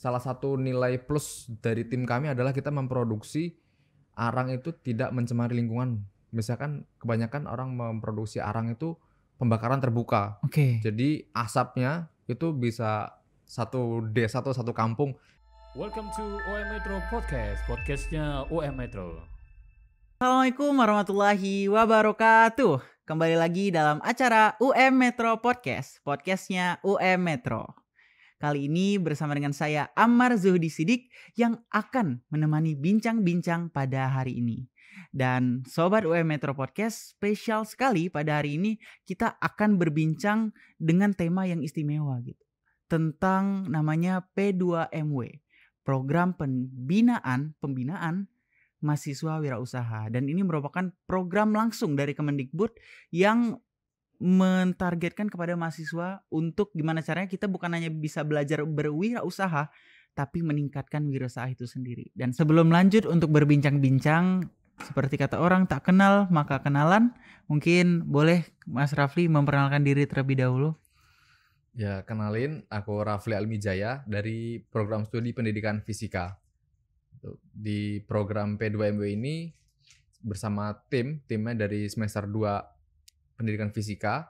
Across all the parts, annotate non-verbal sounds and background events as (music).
salah satu nilai plus dari tim kami adalah kita memproduksi arang itu tidak mencemari lingkungan. Misalkan kebanyakan orang memproduksi arang itu pembakaran terbuka. Oke. Okay. Jadi asapnya itu bisa satu desa atau satu kampung. Welcome to OM Metro Podcast, podcastnya OM Metro. Assalamualaikum warahmatullahi wabarakatuh. Kembali lagi dalam acara UM Metro Podcast, podcastnya UM Metro. Kali ini bersama dengan saya Amar Zuhdi Sidik yang akan menemani bincang-bincang pada hari ini. Dan Sobat UM Metro Podcast spesial sekali pada hari ini kita akan berbincang dengan tema yang istimewa gitu. Tentang namanya P2MW, Program Pembinaan Pembinaan mahasiswa wirausaha dan ini merupakan program langsung dari Kemendikbud yang mentargetkan kepada mahasiswa untuk gimana caranya kita bukan hanya bisa belajar berwirausaha tapi meningkatkan wirausaha itu sendiri. Dan sebelum lanjut untuk berbincang-bincang seperti kata orang tak kenal maka kenalan, mungkin boleh Mas Rafli memperkenalkan diri terlebih dahulu. Ya, kenalin aku Rafli Almijaya dari program studi pendidikan fisika. Di program P2MW ini bersama tim, timnya dari semester 2 pendidikan fisika,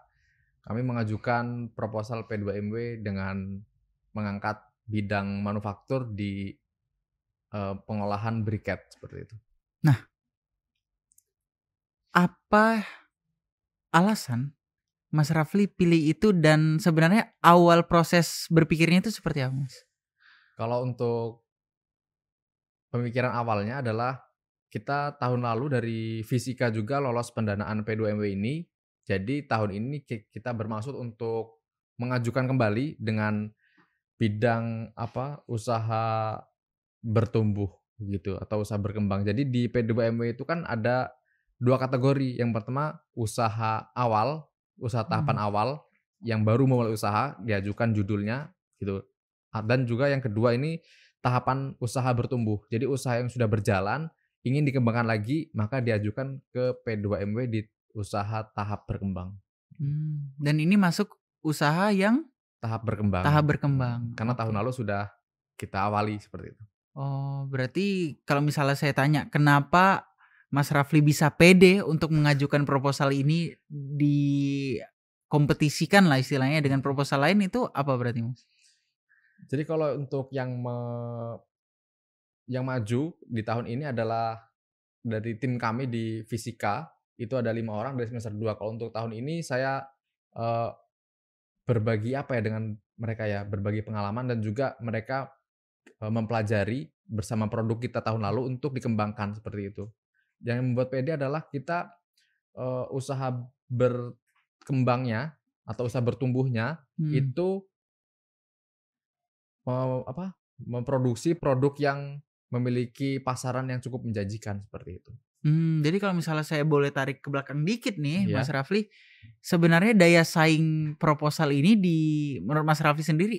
kami mengajukan proposal P2MW dengan mengangkat bidang manufaktur di uh, pengolahan briket seperti itu. Nah, apa alasan Mas Rafli pilih itu dan sebenarnya awal proses berpikirnya itu seperti apa, Mas? Kalau untuk pemikiran awalnya adalah kita tahun lalu dari fisika juga lolos pendanaan P2MW ini jadi tahun ini kita bermaksud untuk mengajukan kembali dengan bidang apa usaha bertumbuh gitu atau usaha berkembang. Jadi di P2MW itu kan ada dua kategori. Yang pertama usaha awal, usaha tahapan hmm. awal yang baru memulai usaha diajukan judulnya gitu. Dan juga yang kedua ini tahapan usaha bertumbuh. Jadi usaha yang sudah berjalan ingin dikembangkan lagi maka diajukan ke P2MW di usaha tahap berkembang. Hmm. Dan ini masuk usaha yang tahap berkembang. Tahap berkembang. Karena tahun lalu sudah kita awali seperti itu. Oh, berarti kalau misalnya saya tanya kenapa Mas Rafli bisa pede untuk mengajukan proposal ini di kompetisikan lah istilahnya dengan proposal lain itu apa berarti Mas? Jadi kalau untuk yang me, yang maju di tahun ini adalah dari tim kami di fisika itu ada lima orang dari semester 2 kalau untuk tahun ini saya uh, berbagi apa ya dengan mereka ya berbagi pengalaman dan juga mereka uh, mempelajari bersama produk kita tahun lalu untuk dikembangkan seperti itu yang membuat PD adalah kita uh, usaha berkembangnya atau usaha bertumbuhnya hmm. itu uh, apa memproduksi produk yang memiliki pasaran yang cukup menjanjikan seperti itu. Hmm, jadi kalau misalnya saya boleh tarik ke belakang dikit nih, yeah. Mas Rafli, sebenarnya daya saing proposal ini di menurut Mas Rafli sendiri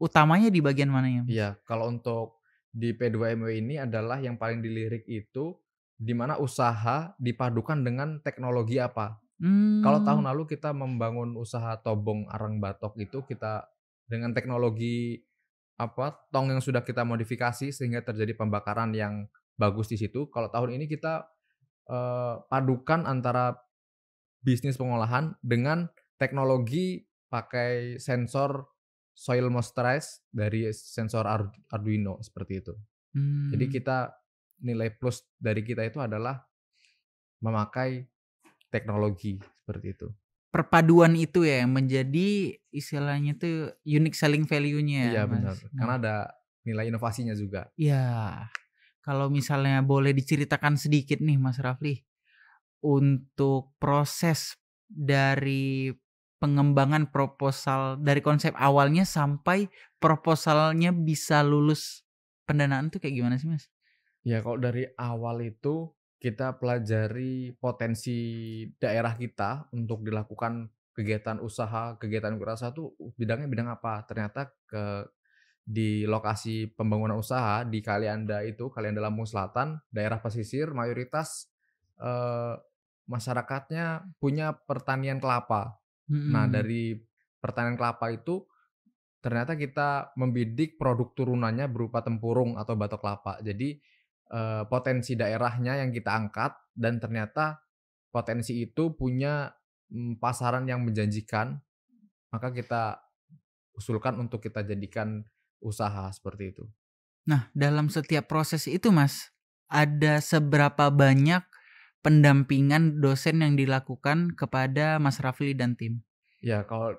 utamanya di bagian mana ya? Iya, kalau untuk di P2MW ini adalah yang paling dilirik itu di mana usaha dipadukan dengan teknologi apa. Hmm. Kalau tahun hmm. lalu kita membangun usaha tobong arang batok itu kita dengan teknologi apa tong yang sudah kita modifikasi sehingga terjadi pembakaran yang bagus di situ. Kalau tahun ini kita eh, padukan antara bisnis pengolahan dengan teknologi pakai sensor soil moisturize dari sensor Arduino seperti itu. Hmm. Jadi kita nilai plus dari kita itu adalah memakai teknologi seperti itu. Perpaduan itu ya yang menjadi istilahnya tuh unique selling value-nya. Ya, iya benar. Nah Karena ada nilai inovasinya juga. Iya. Kalau misalnya boleh diceritakan sedikit nih Mas Rafli untuk proses dari pengembangan proposal dari konsep awalnya sampai proposalnya bisa lulus pendanaan tuh kayak gimana sih Mas? Ya kalau dari awal itu kita pelajari potensi daerah kita untuk dilakukan kegiatan usaha, kegiatan wirausaha tuh bidangnya bidang apa? Ternyata ke di lokasi pembangunan usaha di Kalianda itu, Kalianda Lampung Selatan, daerah pesisir mayoritas eh, masyarakatnya punya pertanian kelapa. Nah, hmm. Nah, dari pertanian kelapa itu ternyata kita membidik produk turunannya berupa tempurung atau batok kelapa. Jadi eh, potensi daerahnya yang kita angkat dan ternyata potensi itu punya mm, pasaran yang menjanjikan. Maka kita usulkan untuk kita jadikan usaha seperti itu. Nah, dalam setiap proses itu, Mas, ada seberapa banyak pendampingan dosen yang dilakukan kepada Mas Rafli dan tim? Ya, kalau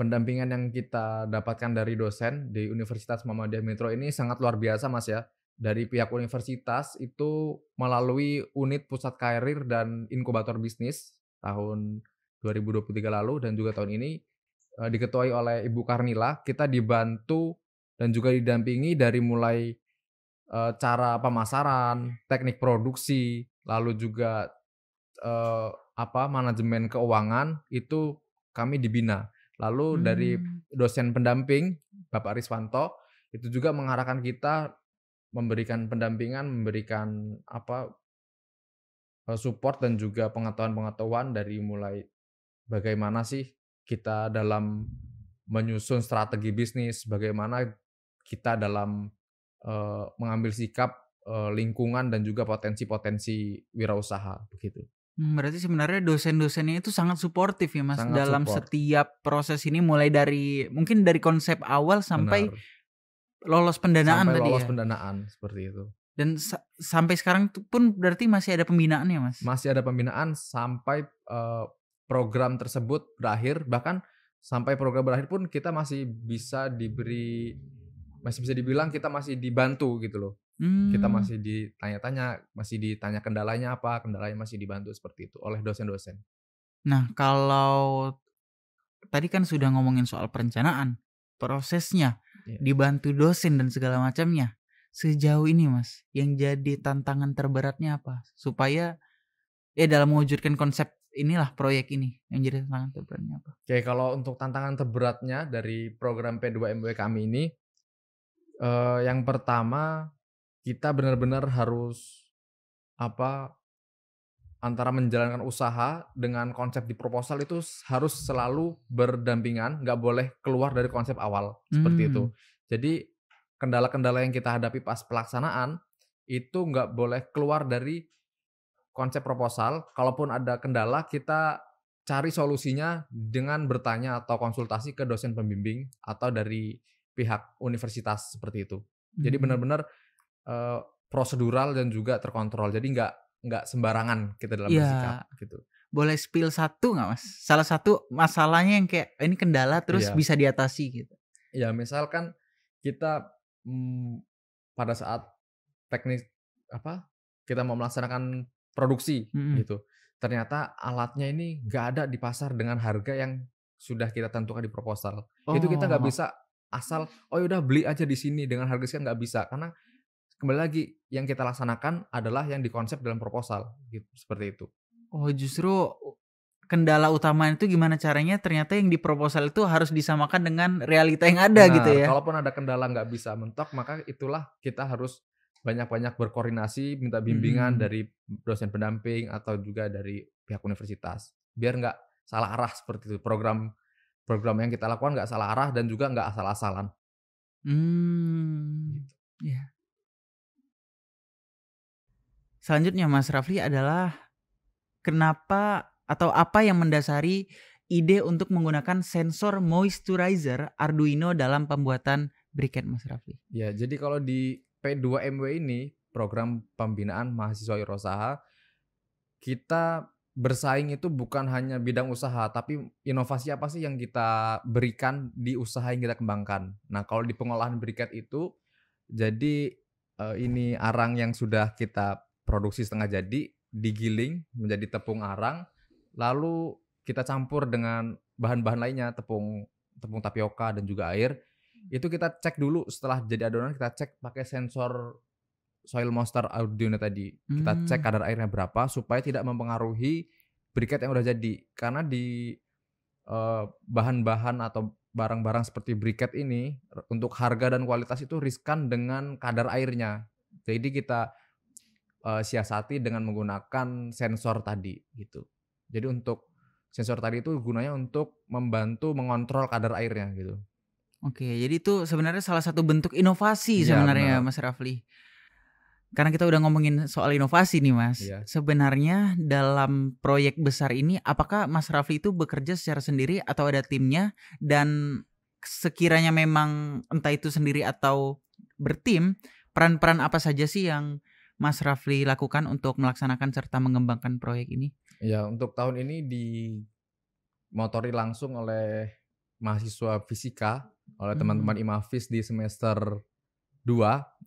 pendampingan yang kita dapatkan dari dosen di Universitas Muhammadiyah Metro ini sangat luar biasa, Mas ya. Dari pihak universitas itu melalui unit pusat karir dan inkubator bisnis tahun 2023 lalu dan juga tahun ini eh, diketuai oleh Ibu Karnila, kita dibantu dan juga didampingi dari mulai e, cara pemasaran, teknik produksi, lalu juga e, apa manajemen keuangan itu kami dibina. Lalu hmm. dari dosen pendamping Bapak Riswanto itu juga mengarahkan kita memberikan pendampingan, memberikan apa support dan juga pengetahuan-pengetahuan dari mulai bagaimana sih kita dalam menyusun strategi bisnis, bagaimana kita dalam uh, mengambil sikap uh, lingkungan dan juga potensi-potensi wirausaha begitu. Hmm, berarti sebenarnya dosen-dosennya itu sangat suportif ya Mas sangat dalam support. setiap proses ini mulai dari mungkin dari konsep awal sampai Benar. lolos pendanaan sampai tadi lolos ya. pendanaan seperti itu. Dan sa sampai sekarang pun berarti masih ada pembinaan ya Mas. Masih ada pembinaan sampai uh, program tersebut berakhir bahkan sampai program berakhir pun kita masih bisa diberi masih bisa dibilang kita masih dibantu gitu loh. Hmm. Kita masih ditanya-tanya, masih ditanya kendalanya apa, kendalanya masih dibantu seperti itu oleh dosen-dosen. Nah, kalau tadi kan sudah ngomongin soal perencanaan, prosesnya, yeah. dibantu dosen dan segala macamnya. Sejauh ini, Mas, yang jadi tantangan terberatnya apa? Supaya ya dalam mewujudkan konsep inilah proyek ini yang jadi tantangan terberatnya apa? Oke, kalau untuk tantangan terberatnya dari program P2MW kami ini uh, yang pertama kita benar-benar harus apa antara menjalankan usaha dengan konsep di proposal itu harus selalu berdampingan, nggak boleh keluar dari konsep awal seperti itu. Hmm. Jadi kendala-kendala yang kita hadapi pas pelaksanaan itu nggak boleh keluar dari konsep proposal. Kalaupun ada kendala, kita cari solusinya dengan bertanya atau konsultasi ke dosen pembimbing atau dari pihak universitas seperti itu. Hmm. Jadi benar-benar uh, prosedural dan juga terkontrol. Jadi nggak nggak sembarangan kita dalam ya. bersikap gitu. Boleh spill satu nggak mas? Salah satu masalahnya yang kayak ini kendala terus ya. bisa diatasi gitu. Ya misalkan kita hmm, pada saat teknis apa kita mau melaksanakan produksi hmm. gitu. Ternyata alatnya ini nggak ada di pasar dengan harga yang sudah kita tentukan di proposal. Oh. Itu kita nggak oh. bisa asal oh yaudah beli aja di sini dengan harga sekian nggak bisa karena kembali lagi yang kita laksanakan adalah yang dikonsep dalam proposal gitu seperti itu. Oh justru kendala utama itu gimana caranya ternyata yang di proposal itu harus disamakan dengan realita yang ada nah, gitu ya. Kalaupun ada kendala nggak bisa mentok maka itulah kita harus banyak-banyak berkoordinasi minta bimbingan hmm. dari dosen pendamping atau juga dari pihak universitas biar nggak salah arah seperti itu program program yang kita lakukan nggak salah arah dan juga nggak asal-asalan. Hmm. Gitu. Iya. Selanjutnya Mas Rafli adalah kenapa atau apa yang mendasari ide untuk menggunakan sensor moisturizer Arduino dalam pembuatan briket Mas Rafli? Ya, jadi kalau di P2MW ini program pembinaan mahasiswa Yurosaha kita bersaing itu bukan hanya bidang usaha, tapi inovasi apa sih yang kita berikan di usaha yang kita kembangkan. Nah, kalau di pengolahan briket itu, jadi uh, ini arang yang sudah kita produksi setengah jadi, digiling menjadi tepung arang, lalu kita campur dengan bahan-bahan lainnya, tepung tepung tapioka dan juga air. Itu kita cek dulu setelah jadi adonan, kita cek pakai sensor soil monster audionya tadi. Kita cek hmm. kadar airnya berapa supaya tidak mempengaruhi briket yang udah jadi. Karena di eh, bahan-bahan uh, atau barang-barang seperti briket ini untuk harga dan kualitas itu riskan dengan kadar airnya. Jadi kita uh, siasati dengan menggunakan sensor tadi gitu. Jadi untuk sensor tadi itu gunanya untuk membantu mengontrol kadar airnya gitu. Oke, jadi itu sebenarnya salah satu bentuk inovasi iya, ya, sebenarnya benar. Mas Rafli karena kita udah ngomongin soal inovasi nih mas, yeah. sebenarnya dalam proyek besar ini apakah Mas Rafli itu bekerja secara sendiri atau ada timnya dan sekiranya memang entah itu sendiri atau bertim, peran-peran apa saja sih yang Mas Rafli lakukan untuk melaksanakan serta mengembangkan proyek ini? Ya untuk tahun ini dimotori langsung oleh mahasiswa fisika oleh hmm. teman-teman hmm. IMAFIS di semester 2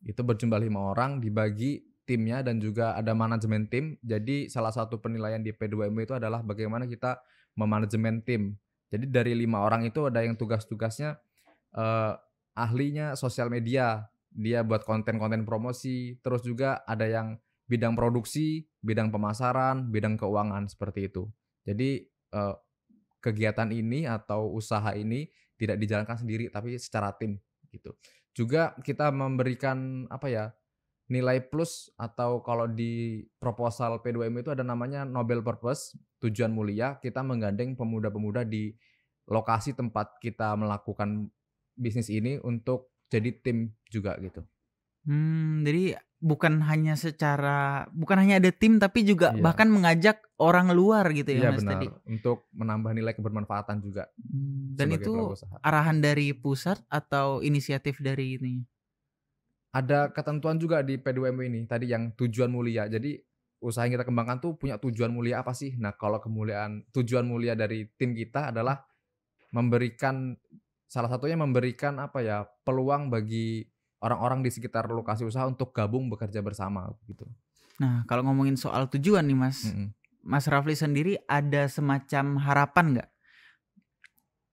itu berjumlah lima orang dibagi timnya dan juga ada manajemen tim. Jadi salah satu penilaian di P2M itu adalah bagaimana kita memanajemen tim. Jadi dari lima orang itu ada yang tugas-tugasnya eh, ahlinya sosial media, dia buat konten-konten promosi, terus juga ada yang bidang produksi, bidang pemasaran, bidang keuangan seperti itu. Jadi eh, kegiatan ini atau usaha ini tidak dijalankan sendiri tapi secara tim gitu juga kita memberikan apa ya nilai plus atau kalau di proposal P2M itu ada namanya Nobel Purpose, tujuan mulia, kita menggandeng pemuda-pemuda di lokasi tempat kita melakukan bisnis ini untuk jadi tim juga gitu. Hmm, jadi bukan hanya secara bukan hanya ada tim tapi juga iya. bahkan mengajak orang luar gitu ya iya, Mas benar. tadi. Untuk menambah nilai kebermanfaatan juga. Hmm, dan itu arahan dari pusat atau inisiatif dari ini? Ada ketentuan juga di PDWM ini tadi yang tujuan mulia. Jadi usaha yang kita kembangkan tuh punya tujuan mulia apa sih? Nah, kalau kemuliaan tujuan mulia dari tim kita adalah memberikan salah satunya memberikan apa ya peluang bagi orang-orang di sekitar lokasi usaha untuk gabung bekerja bersama gitu. Nah, kalau ngomongin soal tujuan nih Mas, mm -hmm. Mas Rafli sendiri ada semacam harapan nggak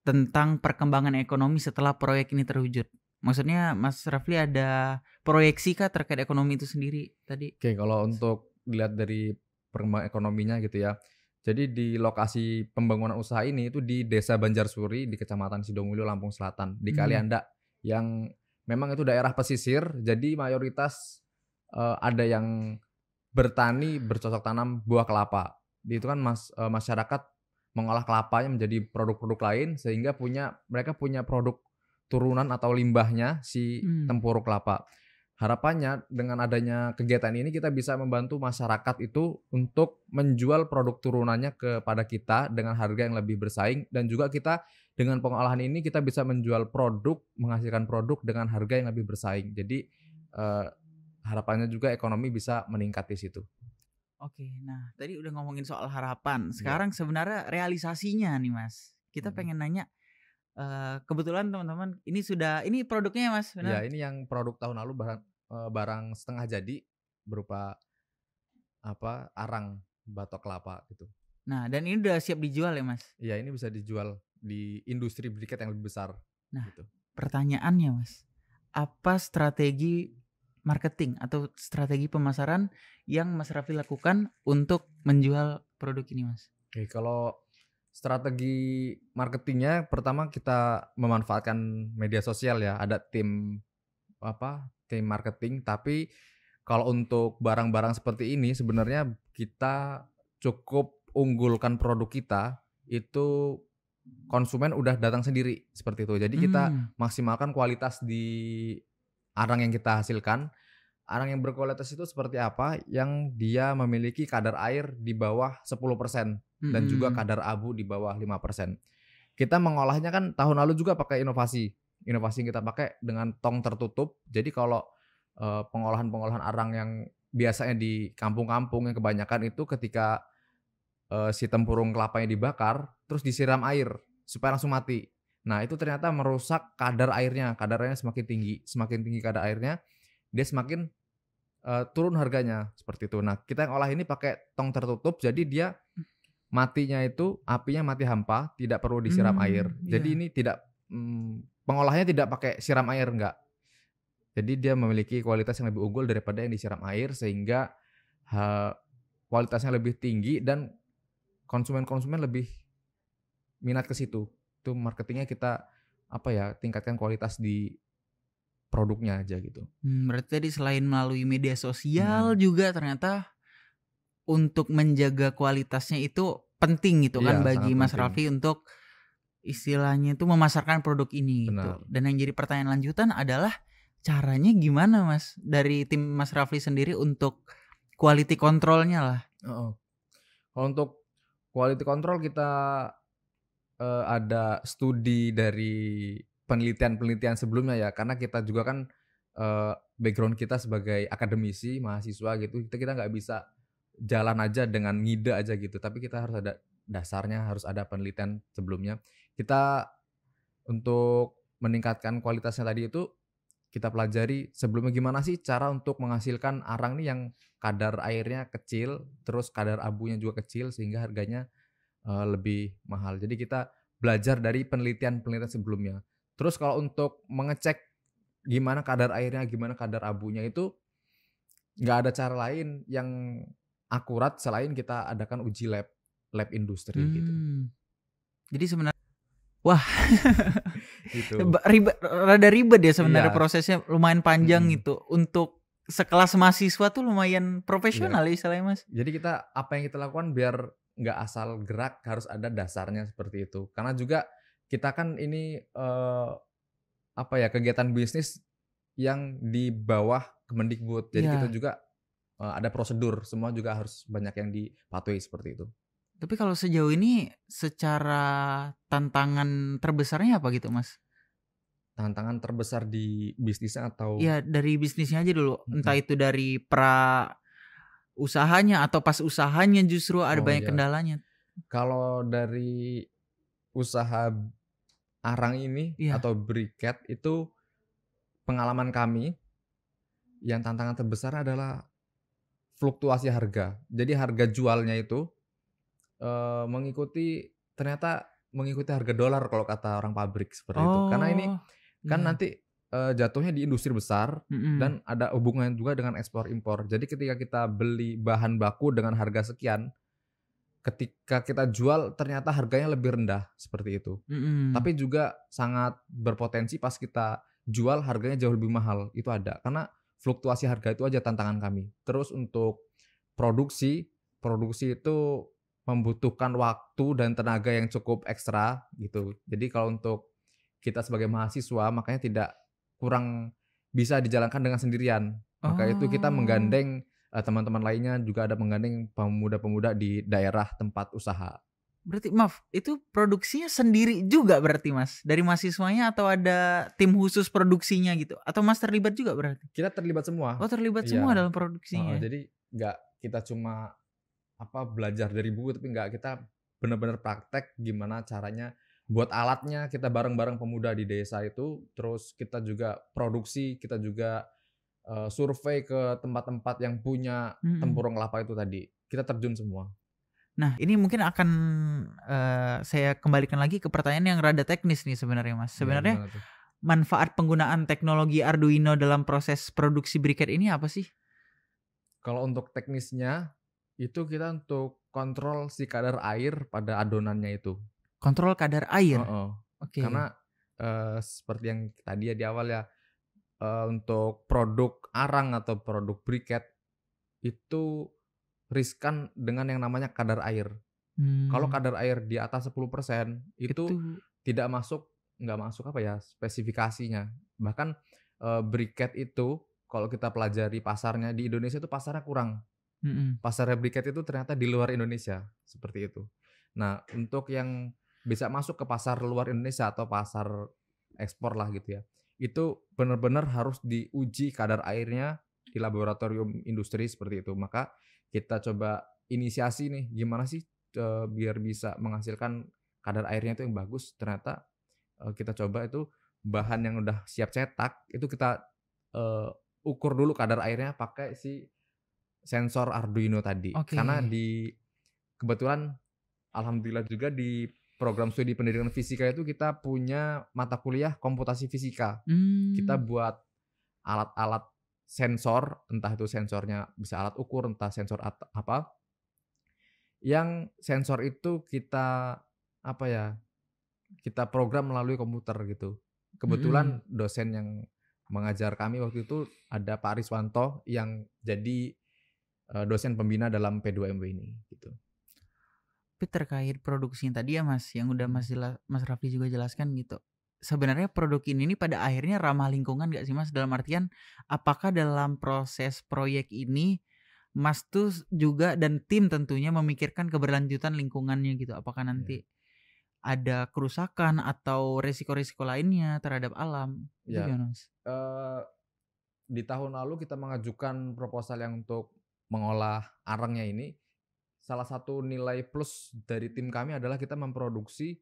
tentang perkembangan ekonomi setelah proyek ini terwujud? Maksudnya Mas Rafli ada proyeksi kah terkait ekonomi itu sendiri tadi? Oke, kalau untuk dilihat dari perkembangan ekonominya gitu ya. Jadi di lokasi pembangunan usaha ini itu di Desa Banjarsuri di Kecamatan Sidomulyo Lampung Selatan di hmm. Kalianda hmm. yang memang itu daerah pesisir, jadi mayoritas uh, ada yang bertani bercocok tanam buah kelapa. Di Itu kan mas, uh, masyarakat mengolah kelapanya menjadi produk-produk lain sehingga punya mereka punya produk turunan atau limbahnya si hmm. tempuruk kelapa. Harapannya dengan adanya kegiatan ini kita bisa membantu masyarakat itu untuk menjual produk turunannya kepada kita dengan harga yang lebih bersaing dan juga kita dengan pengolahan ini kita bisa menjual produk, menghasilkan produk dengan harga yang lebih bersaing. Jadi eh, harapannya juga ekonomi bisa meningkat di situ. Oke, nah tadi udah ngomongin soal harapan. Iya. Sekarang ya. sebenarnya realisasinya nih Mas. Kita hmm. pengen nanya eh, kebetulan teman-teman ini sudah ini produknya ya Mas, iya, benar? Ya, ini yang produk tahun lalu barang eh, barang setengah jadi berupa apa arang batok kelapa gitu. Nah, dan ini udah siap dijual ya, Mas? Iya, ini bisa dijual di industri berikat yang lebih besar. Nah, gitu. pertanyaannya mas, apa strategi marketing atau strategi pemasaran yang Mas Raffi lakukan untuk menjual produk ini mas? Oke, kalau strategi marketingnya pertama kita memanfaatkan media sosial ya, ada tim apa tim marketing, tapi kalau untuk barang-barang seperti ini sebenarnya kita cukup unggulkan produk kita itu konsumen udah datang sendiri seperti itu. Jadi kita hmm. maksimalkan kualitas di arang yang kita hasilkan. Arang yang berkualitas itu seperti apa? Yang dia memiliki kadar air di bawah 10% hmm. dan juga hmm. kadar abu di bawah 5%. Kita mengolahnya kan tahun lalu juga pakai inovasi. Inovasi yang kita pakai dengan tong tertutup. Jadi kalau eh, pengolahan-pengolahan arang yang biasanya di kampung-kampung yang kebanyakan itu ketika uh, si tempurung kelapanya dibakar, terus disiram air supaya langsung mati. Nah, itu ternyata merusak kadar airnya. Kadar airnya semakin tinggi, semakin tinggi kadar airnya, dia semakin uh, turun harganya seperti itu. Nah, kita yang olah ini pakai tong tertutup jadi dia matinya itu apinya mati hampa, tidak perlu disiram hmm, air. Jadi iya. ini tidak hmm, pengolahnya tidak pakai siram air enggak. Jadi dia memiliki kualitas yang lebih unggul daripada yang disiram air sehingga uh, kualitasnya lebih tinggi dan konsumen-konsumen lebih minat ke situ. Itu marketingnya kita apa ya tingkatkan kualitas di produknya aja gitu. Hmm, berarti tadi selain melalui media sosial hmm. juga ternyata untuk menjaga kualitasnya itu penting gitu kan iya, kan bagi Mas penting. Raffi untuk istilahnya itu memasarkan produk ini gitu. Benar. gitu. Dan yang jadi pertanyaan lanjutan adalah caranya gimana Mas dari tim Mas Raffi sendiri untuk quality controlnya lah. Oh. Kalau untuk quality control kita uh, ada studi dari penelitian-penelitian sebelumnya ya karena kita juga kan uh, background kita sebagai akademisi mahasiswa gitu kita kita nggak bisa jalan aja dengan ngide aja gitu tapi kita harus ada dasarnya harus ada penelitian sebelumnya kita untuk meningkatkan kualitasnya tadi itu kita pelajari sebelumnya gimana sih cara untuk menghasilkan arang nih yang kadar airnya kecil terus kadar abunya juga kecil sehingga harganya uh, lebih mahal. Jadi kita belajar dari penelitian-penelitian sebelumnya. Terus kalau untuk mengecek gimana kadar airnya, gimana kadar abunya itu nggak ada cara lain yang akurat selain kita adakan uji lab lab industri gitu. hmm. gitu. Jadi sebenarnya wah (laughs) gitu. ribet rada ribet ya sebenarnya iya. prosesnya lumayan panjang hmm. itu untuk sekelas mahasiswa tuh lumayan iya. profesional iya. ya istilahnya Mas. Jadi kita apa yang kita lakukan biar nggak asal gerak harus ada dasarnya seperti itu karena juga kita kan ini eh, apa ya kegiatan bisnis yang di bawah Kemendikbud jadi yeah. kita juga eh, ada prosedur semua juga harus banyak yang dipatuhi seperti itu tapi kalau sejauh ini secara tantangan terbesarnya apa gitu mas tantangan terbesar di bisnisnya atau ya dari bisnisnya aja dulu entah hmm. itu dari pra usahanya atau pas usahanya justru ada oh, banyak iya. kendalanya? Kalau dari usaha arang ini iya. atau briket itu pengalaman kami yang tantangan terbesar adalah fluktuasi harga. Jadi harga jualnya itu e, mengikuti ternyata mengikuti harga dolar kalau kata orang pabrik seperti oh, itu. Karena ini oh, kan iya. nanti uh, jatuhnya di industri besar mm-hmm. dan ada hubungan juga dengan ekspor impor. Jadi ketika kita beli bahan baku dengan harga sekian, ketika kita jual ternyata harganya lebih rendah seperti itu. Mm-hmm. Tapi juga sangat berpotensi pas kita jual harganya jauh lebih mahal. Itu ada karena fluktuasi harga itu aja tantangan kami. Terus untuk produksi, produksi itu membutuhkan waktu dan tenaga yang cukup ekstra gitu. Jadi kalau untuk kita sebagai mahasiswa makanya tidak kurang bisa dijalankan dengan sendirian. Maka itu kita oh. menggandeng eh, teman-teman uh, lainnya juga ada menggandeng pemuda-pemuda di daerah tempat usaha. Berarti maaf, itu produksinya sendiri juga berarti Mas? Dari mahasiswanya atau ada tim khusus produksinya gitu? Atau Mas terlibat juga berarti? Kita terlibat semua. Oh, terlibat iya. semua dalam produksinya. Oh, jadi nggak kita cuma apa belajar dari buku tapi nggak kita benar-benar praktek gimana caranya buat alatnya kita bareng-bareng pemuda di desa itu terus kita juga produksi kita juga uh, survei ke tempat-tempat yang punya hmm. tempurung kelapa itu tadi kita terjun semua nah ini mungkin akan uh, saya kembalikan lagi ke pertanyaan yang rada teknis nih sebenarnya mas iya, sebenarnya ya, manfaat penggunaan teknologi Arduino dalam proses produksi briket ini apa sih kalau untuk teknisnya itu kita untuk kontrol si kadar air pada adonannya itu kontrol kadar air. Oh, oh. Oke. Okay. Karena uh, seperti yang tadi ya di awal ya uh, untuk produk arang atau produk briket itu riskan dengan yang namanya kadar air. Hmm. Kalau kadar air di atas 10% itu, itu tidak masuk nggak masuk apa ya spesifikasinya. Bahkan uh, briket itu kalau kita pelajari pasarnya di Indonesia itu pasarnya kurang. Mm -hmm. Pasarnya briket itu ternyata di luar Indonesia seperti itu. Nah, untuk yang bisa masuk ke pasar luar Indonesia atau pasar ekspor lah gitu ya itu benar-benar harus diuji kadar airnya di laboratorium industri seperti itu maka kita coba inisiasi nih gimana sih e, biar bisa menghasilkan kadar airnya itu yang bagus ternyata e, kita coba itu bahan yang udah siap cetak itu kita e, ukur dulu kadar airnya pakai si sensor Arduino tadi okay. karena di kebetulan alhamdulillah juga di program studi pendidikan fisika itu kita punya mata kuliah komputasi fisika. Hmm. Kita buat alat-alat sensor, entah itu sensornya bisa alat ukur, entah sensor apa. Yang sensor itu kita apa ya? Kita program melalui komputer gitu. Kebetulan hmm. dosen yang mengajar kami waktu itu ada Pak Riswanto yang jadi eh, dosen pembina dalam P2MW ini gitu tapi terkait produksi yang tadi ya Mas yang udah hmm. Mas jelas, Mas Rafli juga jelaskan gitu sebenarnya produk ini, ini pada akhirnya ramah lingkungan gak sih mas dalam artian apakah dalam proses proyek ini mas tuh juga dan tim tentunya memikirkan keberlanjutan lingkungannya gitu apakah nanti yeah. ada kerusakan atau resiko-resiko lainnya terhadap alam itu iya. mas? Uh, di tahun lalu kita mengajukan proposal yang untuk mengolah arangnya ini salah satu nilai plus dari tim kami adalah kita memproduksi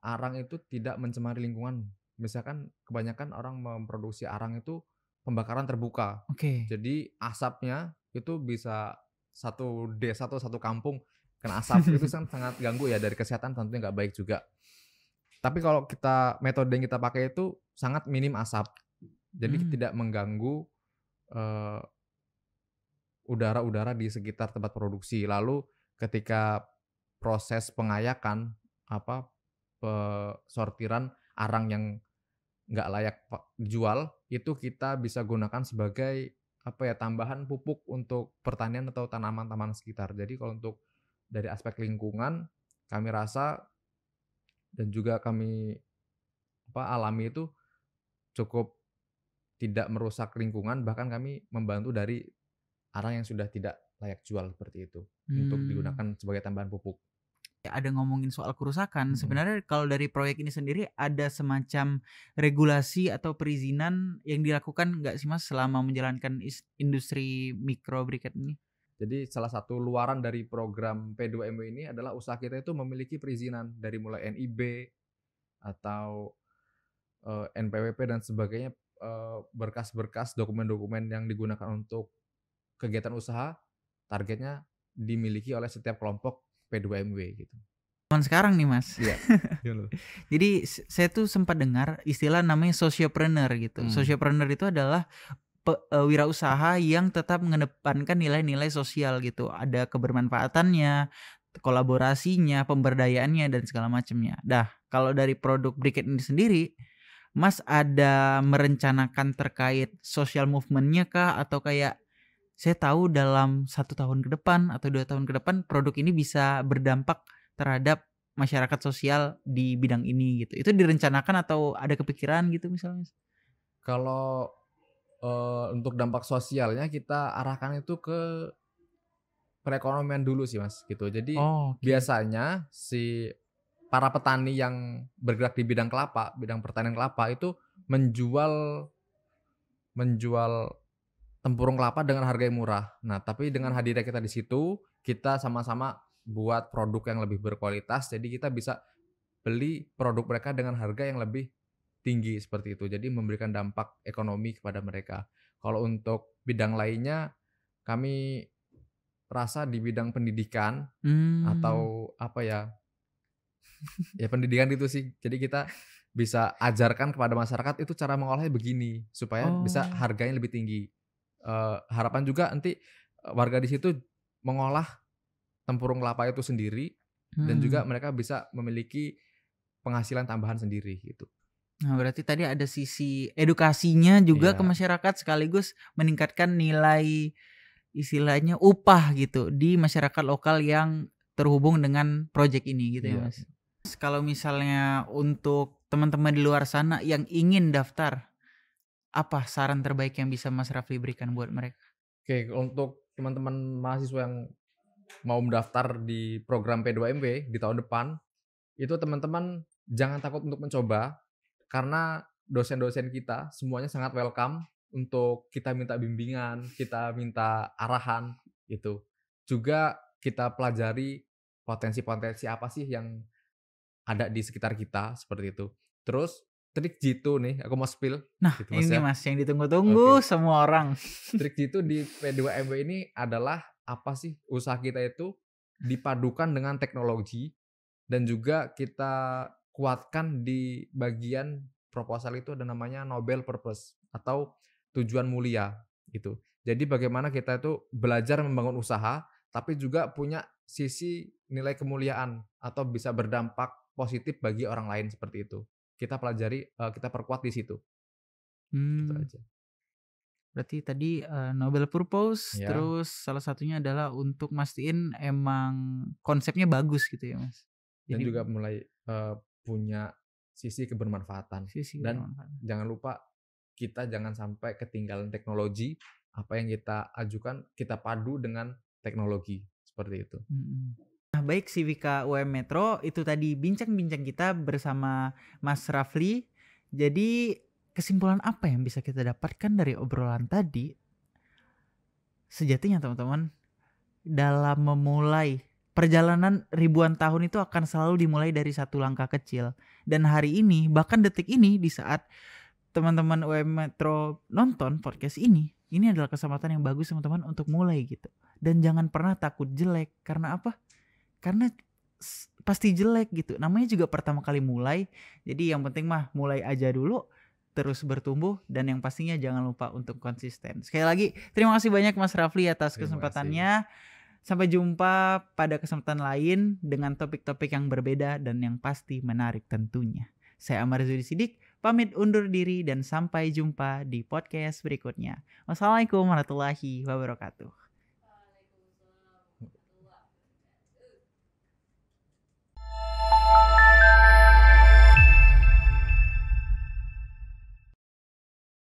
arang itu tidak mencemari lingkungan. Misalkan kebanyakan orang memproduksi arang itu pembakaran terbuka. Oke. Okay. Jadi asapnya itu bisa satu desa atau satu kampung kena asap itu (laughs) sangat sangat ganggu ya dari kesehatan tentunya nggak baik juga. Tapi kalau kita metode yang kita pakai itu sangat minim asap, jadi hmm. tidak mengganggu uh, udara-udara di sekitar tempat produksi. Lalu ketika proses pengayakan apa sortiran arang yang nggak layak jual itu kita bisa gunakan sebagai apa ya tambahan pupuk untuk pertanian atau tanaman-tanaman sekitar. Jadi kalau untuk dari aspek lingkungan kami rasa dan juga kami apa alami itu cukup tidak merusak lingkungan bahkan kami membantu dari arang yang sudah tidak layak jual seperti itu hmm. untuk digunakan sebagai tambahan pupuk. Ya, ada ngomongin soal kerusakan, hmm. sebenarnya kalau dari proyek ini sendiri ada semacam regulasi atau perizinan yang dilakukan nggak sih mas selama menjalankan industri mikro briket ini? Jadi salah satu luaran dari program P2MW ini adalah usaha kita itu memiliki perizinan dari mulai NIB atau uh, eh, NPWP dan sebagainya eh, berkas-berkas uh, dokumen-dokumen yang digunakan untuk kegiatan usaha targetnya dimiliki oleh setiap kelompok P2MW gitu. Cuman sekarang nih mas. Iya. (laughs) iya Jadi saya tuh sempat dengar istilah namanya sociopreneur gitu. Hmm. Sociopreneur itu adalah e, wirausaha yang tetap mengedepankan nilai-nilai sosial gitu. Ada kebermanfaatannya, kolaborasinya, pemberdayaannya dan segala macamnya. Dah, kalau dari produk Briket ini sendiri, Mas ada merencanakan terkait social movementnya kah atau kayak saya tahu dalam satu tahun ke depan atau dua tahun ke depan produk ini bisa berdampak terhadap masyarakat sosial di bidang ini gitu. Itu direncanakan atau ada kepikiran gitu misalnya? Kalau uh, untuk dampak sosialnya kita arahkan itu ke perekonomian dulu sih mas gitu. Jadi oh, okay. biasanya si para petani yang bergerak di bidang kelapa, bidang pertanian kelapa itu menjual menjual tempurung kelapa dengan harga yang murah. Nah, tapi dengan hadirnya kita di situ, kita sama-sama buat produk yang lebih berkualitas. Jadi kita bisa beli produk mereka dengan harga yang lebih tinggi seperti itu. Jadi memberikan dampak ekonomi kepada mereka. Kalau untuk bidang lainnya, kami rasa di bidang pendidikan hmm. atau apa ya? (laughs) ya pendidikan itu sih. Jadi kita bisa ajarkan kepada masyarakat itu cara mengolahnya begini supaya oh. bisa harganya lebih tinggi. Eh, harapan juga nanti eh, warga di situ mengolah tempurung kelapa itu sendiri hmm. dan juga hmm. mereka bisa memiliki penghasilan tambahan sendiri gitu. Nah, berarti tadi ada sisi edukasinya juga yeah. ke iya. masyarakat sekaligus meningkatkan nilai istilahnya upah gitu di masyarakat lokal yang terhubung dengan proyek ini gitu yeah. ya, iya. Mas. Kalau misalnya untuk teman-teman di luar sana yang ingin daftar apa saran terbaik yang bisa Mas Rafli berikan buat mereka? Oke, untuk teman-teman mahasiswa yang mau mendaftar di program p 2 mp di tahun depan, itu teman-teman jangan takut untuk mencoba karena dosen-dosen kita semuanya sangat welcome untuk kita minta bimbingan, kita minta arahan itu Juga kita pelajari potensi-potensi apa sih yang ada di sekitar kita seperti itu. Terus trik jitu nih aku mau spill nah gitu ini mas yang ditunggu-tunggu okay. semua orang trik (laughs) jitu di P2MW ini adalah apa sih usaha kita itu dipadukan dengan teknologi dan juga kita kuatkan di bagian proposal itu ada namanya Nobel Purpose atau tujuan mulia gitu jadi bagaimana kita itu belajar membangun usaha tapi juga punya sisi nilai kemuliaan atau bisa berdampak positif bagi orang lain seperti itu kita pelajari uh, kita perkuat di situ gitu hmm. gitu aja berarti tadi uh, Nobel Purpose ya. terus salah satunya adalah untuk mastiin emang konsepnya bagus gitu ya mas Jadi, dan juga mulai uh, punya sisi kebermanfaatan sisi dan kebermanfaatan. jangan lupa kita jangan sampai ketinggalan teknologi apa yang kita ajukan kita padu dengan teknologi seperti itu. -hmm. Nah, baik si Wika UM Metro itu tadi bincang-bincang kita bersama Mas Rafli. Jadi kesimpulan apa yang bisa kita dapatkan dari obrolan tadi? Sejatinya teman-teman, dalam memulai perjalanan ribuan tahun itu akan selalu dimulai dari satu langkah kecil. Dan hari ini, bahkan detik ini di saat teman-teman UM Metro nonton podcast ini, ini adalah kesempatan yang bagus teman-teman untuk mulai gitu. Dan jangan pernah takut jelek karena apa? karena pasti jelek gitu namanya juga pertama kali mulai jadi yang penting mah mulai aja dulu terus bertumbuh dan yang pastinya jangan lupa untuk konsisten sekali lagi terima kasih banyak Mas Rafli atas kesempatannya sampai jumpa pada kesempatan lain dengan topik-topik yang berbeda dan yang pasti menarik tentunya saya Amar Zudi Sidik pamit undur diri dan sampai jumpa di podcast berikutnya wassalamualaikum warahmatullahi wabarakatuh